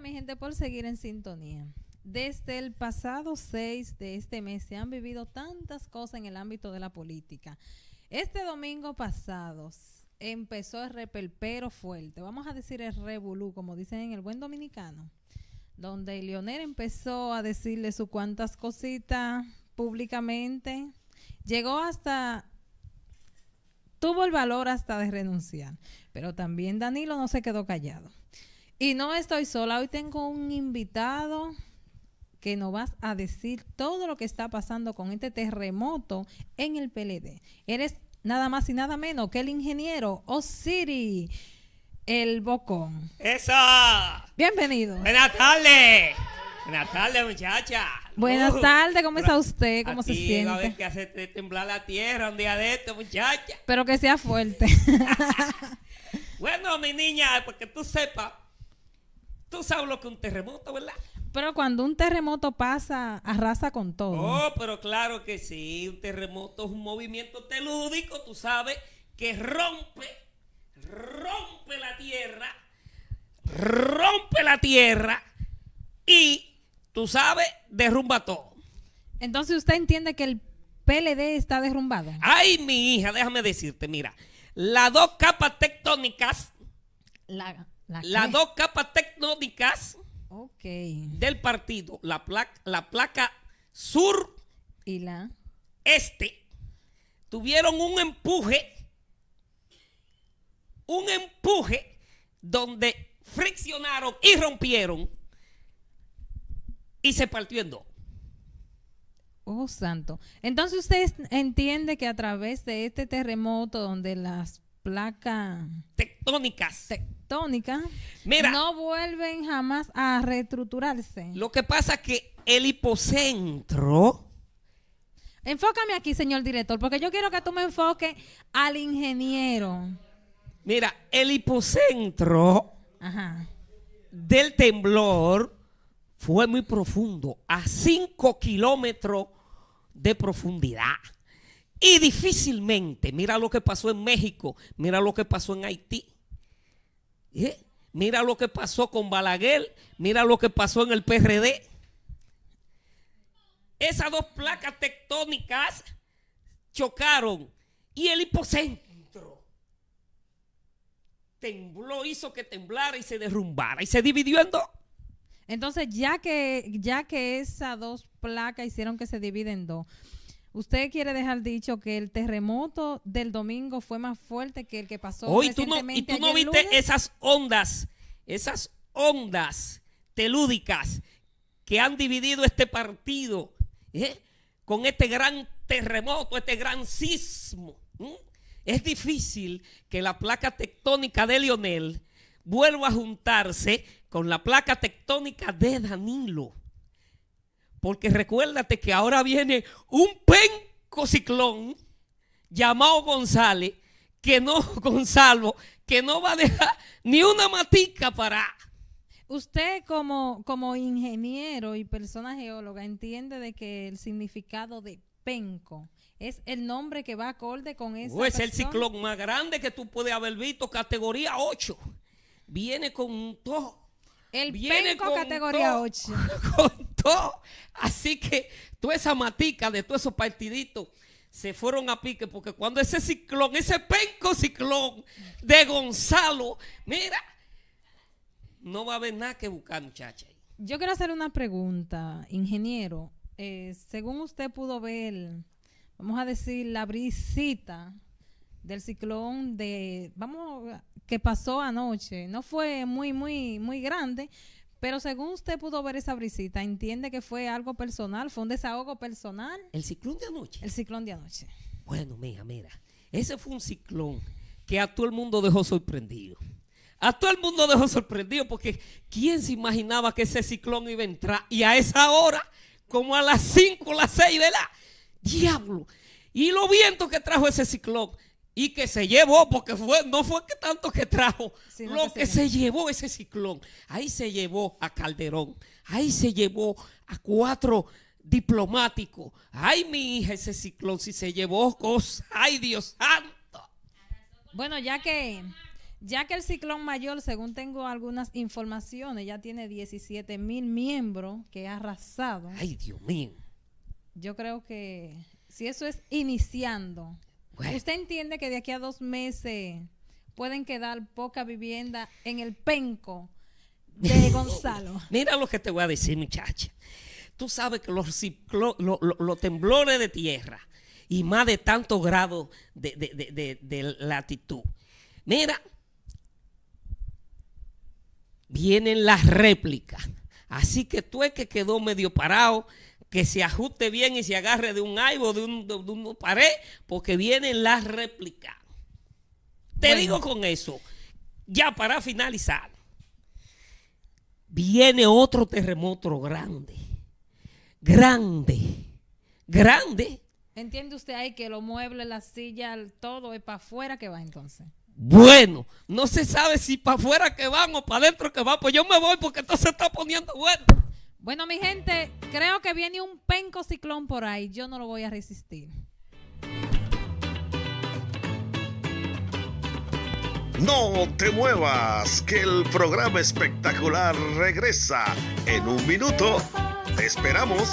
mi gente, por seguir en sintonía. Desde el pasado 6 de este mes se han vivido tantas cosas en el ámbito de la política. Este domingo pasado empezó el repelpero fuerte, vamos a decir el revolú, como dicen en el buen dominicano, donde Leonel empezó a decirle su cuantas cositas públicamente. Llegó hasta tuvo el valor hasta de renunciar. Pero también Danilo no se quedó callado. Y no estoy sola, hoy tengo un invitado que nos vas a decir todo lo que está pasando con este terremoto en el PLD. Eres nada más y nada menos que el ingeniero Osiri, el Bocón. ¡Esa! Bienvenido. Buenas tardes. Buenas tardes, muchacha. Buenas uh, tardes, ¿cómo está usted? ¿Cómo se siente? Va a ver que hace temblar la tierra un día de esto, muchacha. Pero que sea fuerte. bueno, mi niña, porque tú sepas Tú sabes lo que un terremoto, ¿verdad? Pero cuando un terremoto pasa, arrasa con todo. Oh, pero claro que sí. Un terremoto es un movimiento telúdico, tú sabes, que rompe, rompe la tierra, rompe la tierra y, tú sabes, derrumba todo. Entonces usted entiende que el PLD está derrumbado. Ay, mi hija, déjame decirte, mira, las dos capas tectónicas. La, las dos capas tectónicas del partido, la placa, la placa sur y la este, tuvieron un empuje, un empuje donde friccionaron y rompieron y se partió en Oh, santo. Entonces usted entiende que a través de este terremoto donde las placas tectónicas Mira, no vuelven jamás a reestructurarse. Lo que pasa es que el hipocentro... Enfócame aquí, señor director, porque yo quiero que tú me enfoques al ingeniero. Mira, el hipocentro del temblor fue muy profundo, a 5 kilómetros de profundidad. Y difícilmente, mira lo que pasó en México, mira lo que pasó en Haití, ¿Eh? Mira lo que pasó con Balaguer, mira lo que pasó en el PRD. Esas dos placas tectónicas chocaron y el hipocentro tembló, hizo que temblara y se derrumbara y se dividió en dos. Entonces, ya que, ya que esas dos placas hicieron que se dividen en dos, Usted quiere dejar dicho que el terremoto del domingo fue más fuerte que el que pasó hoy. y tú no viste esas ondas, esas ondas telúdicas que han dividido este partido ¿eh? con este gran terremoto, este gran sismo. Es difícil que la placa tectónica de Lionel vuelva a juntarse con la placa tectónica de Danilo. Porque recuérdate que ahora viene un penco ciclón llamado González, que no, Gonzalo, que no va a dejar ni una matica para. Usted como, como ingeniero y persona geóloga entiende de que el significado de penco es el nombre que va acorde con ese. o oh, Es el ciclón más grande que tú puedes haber visto, categoría 8. Viene con todo. El penco categoría 8. Así que toda esa matica de todos esos partiditos se fueron a pique porque cuando ese ciclón, ese penco ciclón de Gonzalo, mira, no va a haber nada que buscar, muchacha. Yo quiero hacer una pregunta, ingeniero. Eh, según usted pudo ver, vamos a decir, la brisita del ciclón de, vamos, que pasó anoche, no fue muy, muy, muy grande, pero según usted pudo ver esa brisita, ¿entiende que fue algo personal? ¿Fue un desahogo personal? El ciclón de anoche. El ciclón de anoche. Bueno, mira, mira. Ese fue un ciclón que a todo el mundo dejó sorprendido. A todo el mundo dejó sorprendido porque ¿quién se imaginaba que ese ciclón iba a entrar? Y a esa hora, como a las 5 las 6, ¿verdad? Diablo. Y los vientos que trajo ese ciclón y que se llevó, porque fue, no fue que tanto que trajo, lo que, se, llevó. ese ciclón. Ahí se llevó a Calderón, ahí se llevó a cuatro diplomáticos. Ay, mi hija, ese ciclón, si se llevó cosas, ay, Dios santo. Bueno, ya que, ya que el ciclón mayor, según tengo algunas informaciones, ya tiene 17 mil miembros que ha arrasado. Ay, Dios mío. Yo creo que si eso es iniciando, ¿Usted entiende que de aquí a dos meses pueden quedar poca vivienda en el penco de Gonzalo? Mira lo que te voy a decir, muchacha. Tú sabes que los, temblores de tierra y más de tanto grado de, de latitud. Mira, vienen las réplicas. Así que tú es que quedó medio parado que se ajuste bien y se agarre de un aibo, de un, de, un pared, porque vienen las réplicas. Te digo con eso, ya para finalizar, viene otro terremoto grande, grande, grande. ¿Entiende usted ahí que los muebles, las sillas, todo es para afuera que va entonces? Bueno, no se sabe si para afuera que van o para adentro que va pues yo me voy porque esto se está poniendo bueno. Bueno, mi gente, creo que viene un penco ciclón por ahí. Yo no lo voy a resistir. No te muevas, que el programa espectacular regresa en un minuto. Te esperamos.